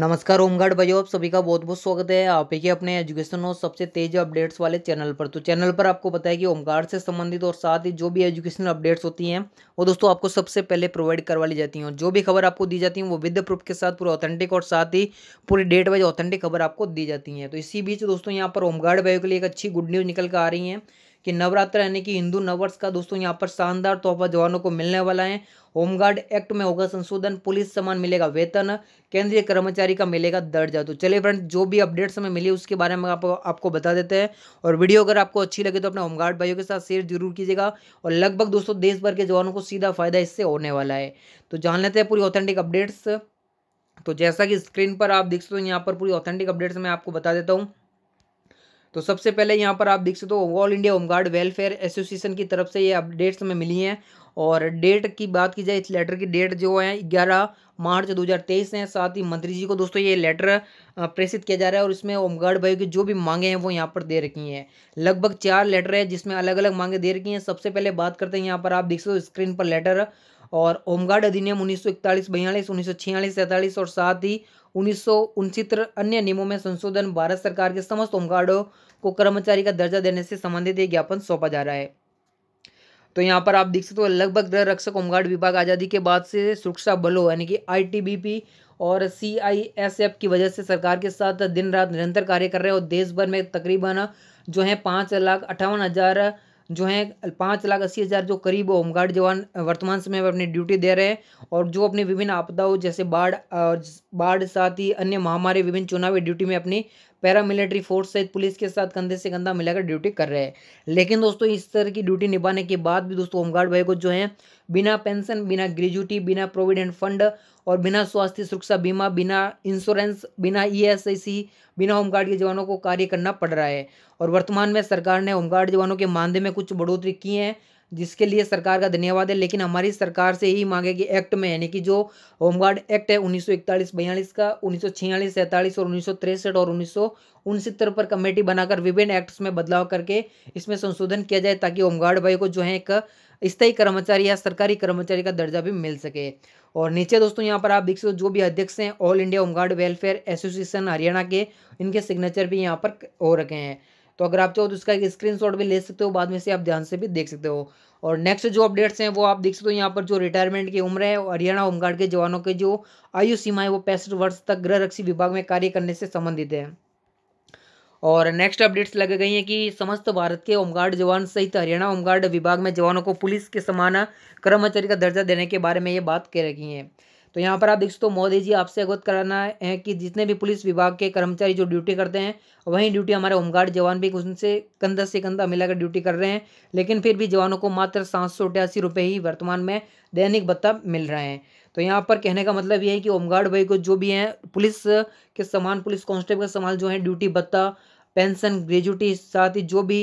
नमस्कार होमगार्ड भाई आप सभी का बहुत बहुत स्वागत है आप ही के अपने एजुकेशन और सबसे तेज अपडेट्स वाले चैनल पर तो चैनल पर आपको पता है कि होमगार्ड से संबंधित और साथ ही जो भी एजुकेशनल अपडेट्स होती हैं वो दोस्तों आपको सबसे पहले प्रोवाइड करवा ली जाती हैं और जो भी खबर आपको दी जाती है वो विद प्रूफ के साथ पूरे ऑथेंटिक और साथ ही पूरी डेट वाइज ऑथेंटिक खबर आपको दी जाती है तो इसी बीच दोस्तों यहाँ पर होमगार्ड भाई के लिए एक अच्छी गुड न्यूज़ निकल कर आ रही है कि नवरात्र यानी कि हिंदू नववर्ष का दोस्तों यहाँ पर शानदार तोहफा जवानों को मिलने वाला है होमगार्ड एक्ट में होगा संशोधन पुलिस समान मिलेगा वेतन केंद्रीय कर्मचारी का मिलेगा दर्जा तो चलिए फ्रेंड जो भी अपडेट्स हमें मिली उसके बारे में आप, आपको बता देते हैं और वीडियो अगर आपको अच्छी लगे तो अपने होमगार्ड भाइयों के साथ शेयर जरूर कीजिएगा और लगभग दोस्तों देश भर के जवानों को सीधा फायदा इससे होने वाला है तो जान लेते हैं पूरी ऑथेंटिक अपडेट्स तो जैसा कि स्क्रीन पर आप देख सकते हो यहाँ पर पूरी ऑथेंटिक अपडेट्स मैं आपको बता देता हूँ तो सबसे पहले यहाँ पर आप देख सकते हो all India home guard welfare association की तरफ से ये अपडेट्स हमें मिली हैं और डेट की बात की जाए इस लेटर की डेट जो है ग्यारह मार्च 2023 हैं साथ ही मंत्री जी को दोस्तों ये लेटर प्रेषित किया जा रहा है और इसमें होमगार्ड भाई की जो भी मांगे हैं वो यहाँ पर दे रखी हैं लगभग चार लेटर है जिसमें अलग अलग मांगे दे रखी हैं सबसे पहले बात करते हैं यहाँ पर आप देख सकते हो स्क्रीन पर लेटर और ओमगार्ड अधिनियम उन्नीस सौ इकतालीस बयालीस उन्नीस सौ छियालीस सैंतालीस और साथ ही उन्नीस सौ अन्य नियमों में संशोधन भारत सरकार के समस्त होमगार्डों को कर्मचारी का दर्जा देने से संबंधित एक ज्ञापन सौंपा जा रहा है तो यहाँ पर आप देख सकते हो लगभग गृह रक्षक होमगार्ड विभाग आज़ादी के बाद से सुरक्षा बलों यानी कि आईटीबीपी और सीआईएसएफ की वजह से सरकार के साथ दिन रात निरंतर कार्य कर रहे हैं और देश भर में तकरीबन जो है पाँच लाख अट्ठावन हज़ार जो है पाँच लाख अस्सी हज़ार जो करीब होमगार्ड जवान वर्तमान समय में अपनी ड्यूटी दे रहे हैं और जो अपनी विभिन्न आपदाओं जैसे बाढ़ बाढ़ साथ ही अन्य महामारी विभिन्न चुनावी ड्यूटी में अपनी पैरामिलिट्री फोर्स सहित पुलिस के साथ कंधे से कंधा मिलाकर ड्यूटी कर रहे हैं लेकिन दोस्तों इस तरह की ड्यूटी निभाने के बाद भी दोस्तों होमगार्ड भाई को जो है बिना पेंशन बिना ग्रेजुटी बिना प्रोविडेंट फंड और बिना स्वास्थ्य सुरक्षा बीमा बिना इंश्योरेंस बिना ईएसआईसी e बिना होमगार्ड के जवानों को कार्य करना पड़ रहा है और वर्तमान में सरकार ने होमगार्ड जवानों के मानदेय में कुछ बढ़ोतरी की है जिसके लिए सरकार का धन्यवाद है लेकिन हमारी सरकार से यही मांग है कि एक्ट में यानी कि जो होमगार्ड एक्ट है उन्नीस सौ इकतालीस बयालीस का उन्नीस सौ छियालीस और उन्नीस सौ तिरसठ और उन्नीस सौ पर कमेटी बनाकर विभिन्न एक्ट्स में बदलाव करके इसमें संशोधन किया जाए ताकि होमगार्ड भाई को जो है एक स्थायी कर्मचारी या सरकारी कर्मचारी का दर्जा भी मिल सके और नीचे दोस्तों यहाँ पर आप देख सकते हो जो भी अध्यक्ष हैं all India home guard welfare association Haryana के इनके सिग्नेचर भी यहाँ पर हो रखे हैं तो अगर आप चाहो तो उसका एक स्क्रीनशॉट भी ले सकते हो बाद में से आप ध्यान से भी देख सकते हो और नेक्स्ट जो अपडेट्स हैं वो आप देख सकते हो यहाँ पर जो रिटायरमेंट की उम्र है हरियाणा होमगार्ड के जवानों के जो आयु सीमा है वो पैंसठ वर्ष तक गृहरक्षी विभाग में कार्य करने से संबंधित है और नेक्स्ट अपडेट्स लगे गई हैं कि समस्त भारत के होमगार्ड जवान सहित हरियाणा होमगार्ड विभाग में जवानों को पुलिस के समान कर्मचारी का दर्जा देने के बारे में ये बात कह रही है तो यहाँ पर आप देख सकते हो मोदी जी आपसे अवगत कराना है कि जितने भी पुलिस विभाग के कर्मचारी जो ड्यूटी करते हैं वहीं ड्यूटी हमारे होमगार्ड जवान भी उनसे कंधा से कंधा मिलाकर ड्यूटी कर रहे हैं लेकिन फिर भी जवानों को मात्र सात सौ अठासी रुपये ही वर्तमान में दैनिक भत्ता मिल रहे हैं तो यहाँ पर कहने का मतलब ये है कि होमगार्ड भाई को जो भी हैं पुलिस के समान पुलिस कांस्टेबल के समान जो है ड्यूटी भत्ता पेंशन ग्रेजुटी साथ ही जो भी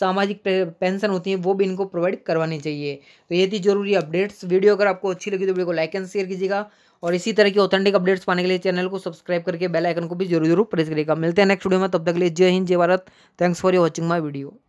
सामाजिक पेंशन होती है वो भी इनको प्रोवाइड करवानी चाहिए तो ये थी जरूरी अपडेट्स वीडियो अगर आपको अच्छी लगी तो वीडियो को लाइक एंड शेयर कीजिएगा और इसी तरह की ऑथेंटिक अपडेट्स पाने के लिए चैनल को सब्सक्राइब करके बेल आइकन को भी जरूर जरूर प्रेस करिएगा मिलते हैं नेक्स्ट वीडियो में तब तक के लिए जय हिंद जय Bharat thanks for you watching my video